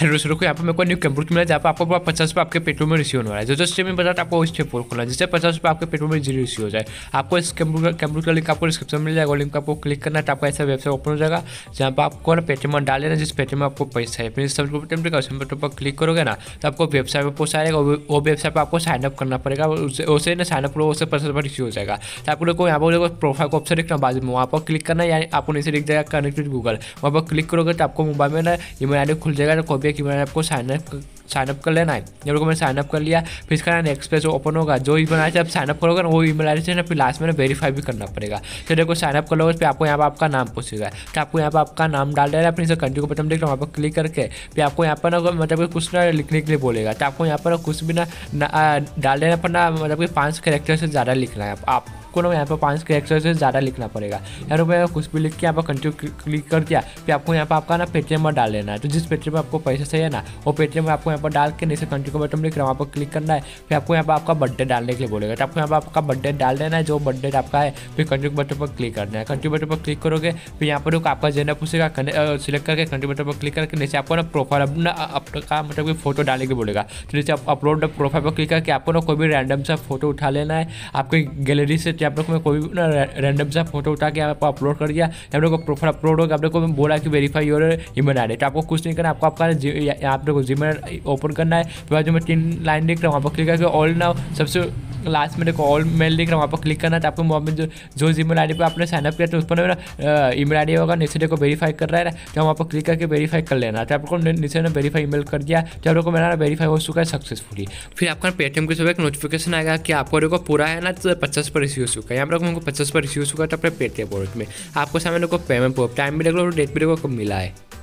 hello sir को यहाँ पर मेरे को न्यू कंप्यूटर मिला जहाँ पर आपको पचास रुपये आपके पेट्रोल में रिसीव होने वाला है जो जो स्टेप में बताया आपको उस स्टेप पर खोला जिससे पचास रुपये आपके पेट्रोल में जीरो रिसीव हो जाए आपको इस कंप्यूटर कंप्यूटर का लिंक आपको डिस्क्रिप्शन में मिल जाएगा लिंक आपको क्लिक करना है तो आपका ऐसा वेबसाइट ओपन हो जाएगा जहाँ पर आपको ना पेटीएम डाल लेना जिस पेटीएम में आपको पैसा है अपने सब पर क्लिक करोगे ना तो आपको वेबसाइट पर पोस्ट आएगा वो वेबसाइट पर आपको साइनअप करना पड़ेगा उसे ना साइनअप करो उससे पचास रुपये रिसीव हो जाएगा तो आप लोग को यहाँ पर प्रोफाइल का ऑप्शन देखना बाद में वहाँ पर क्लिक करना यानी आपको नीचे लिख जाएगा कनेक्टेड गूगल वहाँ पर क्लिक करोगे तो आपको मोबाइल में ना ईमेल आई खुल जाएगा तो रुपये कि मैंने आपको साइनअप साइनअप कर लेना है जब मैंने साइनअप कर लिया फिर इसका नाम एक्सप्रेस ओपन होगा जो ईमेल आई से आप साइनअप करोगे ना वो ईमेल आई से ना फिर लास्ट में वेरीफाई भी करना पड़ेगा तो देखो साइनअप कर लो उस पर आपको यहाँ पर आपका नाम पूछेगा तो आपको यहाँ पर आपका नाम डाल देना फिर इसे कंट्री को बटन देख लो वहाँ पर क्लिक करके फिर आपको यहाँ पर ना मतलब कुछ ना लिखने के लिए बोलेगा तो आपको यहाँ पर कुछ भी ना डाल देना पर ना मतलब कि पाँच करेक्टर से ज़्यादा लिखना है आप आपको ना यहाँ पर पाँच कैरेक्टर से ज़्यादा लिखना पड़ेगा यहाँ पर कुछ भी लिख के यहाँ पर कंटिन्यू क्लिक कर दिया फिर आपको यहाँ पर आपका ना पेटीएम में डाल लेना है तो जिस पेटीएम में आपको पैसा चाहिए ना वो पेटीएम में आपको यहाँ पर डाल के नीचे कंटिन्यू बटन लिख रहा है वहाँ पर क्लिक करना है फिर आपको यहाँ पर आपका बर्थडे डालने के लिए बोलेगा तो आपको यहाँ पर आपका बर्थडे डाल देना है जो बर्थडे आपका है फिर कंटिन्यू बटन पर क्लिक करना है कंट्री बटन पर क्लिक करोगे फिर यहाँ पर आपका जेंडर पूछेगा सिलेक्ट करके कंट्री बटन पर क्लिक करके नीचे आपको ना प्रोफाइल अपना आपका मतलब कि फोटो डालने के बोलेगा तो नीचे आप अपलोड प्रोफाइल पर क्लिक करके आपको ना कोई भी रैंडम सा फोटो उठा लेना है आपकी गैलरी से कि आप लोग में कोई भी रैंडम सा फोटो उठा के आपको अपलोड कर दिया आप लोग को प्रोफाइल अपलोड हो गया आप लोग को बोला कि वेरीफाई योर ईमेल आई तो आपको कुछ नहीं करना आपको आपका आप लोग को जीमेल ओपन करना है फिर जो मैं तीन लाइन देख रहा हूँ वहाँ पर क्लिक करके ऑल नाउ सबसे लास्ट में देखो ऑल मेल लिख रहा हूँ वहाँ पर क्लिक करना है आपको मोबाइल जो जो मेल आई पर आपने साइनअप किया था तो उस पर मेरा मेल आई होगा नीचे देखो वेरीफाई कर रहा है तो वहाँ पर क्लिक करके वेरीफाई कर लेना तो आपको नीचे ने वेरीफाई ई कर दिया तो को मेरा वेरीफाई हो चुका है सक्सेसफुली फिर आपका पेटीएम के सुबह एक नोटिफिकेशन आएगा कि आपको देखो पूरा है ना तो पचास पर रिसीव हो चुका है यहाँ पर हमको पचास पर रिसीव हो चुका है तो अपने पेटीएम वॉलेट में आपको सामने को पेमेंट टाइम भी देख लो डेट भी देखो कब मिला है